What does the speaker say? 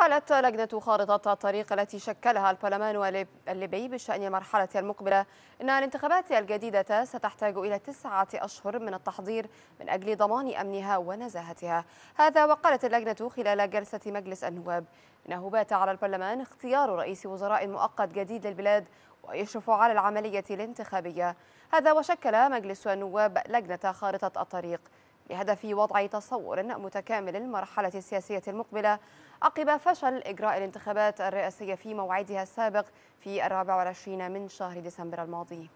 قالت لجنة خارطة الطريق التي شكلها البرلمان الليبي بشأن المرحلة المقبلة أن الانتخابات الجديدة ستحتاج إلى تسعة أشهر من التحضير من أجل ضمان أمنها ونزاهتها هذا وقالت اللجنة خلال جلسة مجلس النواب إنه بات على البرلمان اختيار رئيس وزراء مؤقت جديد للبلاد ويشرف على العملية الانتخابية هذا وشكل مجلس النواب لجنة خارطة الطريق بهدف وضع تصور متكامل للمرحلة السياسية المقبلة عقب فشل إجراء الانتخابات الرئاسية في موعدها السابق في الرابع والعشرين من شهر ديسمبر الماضي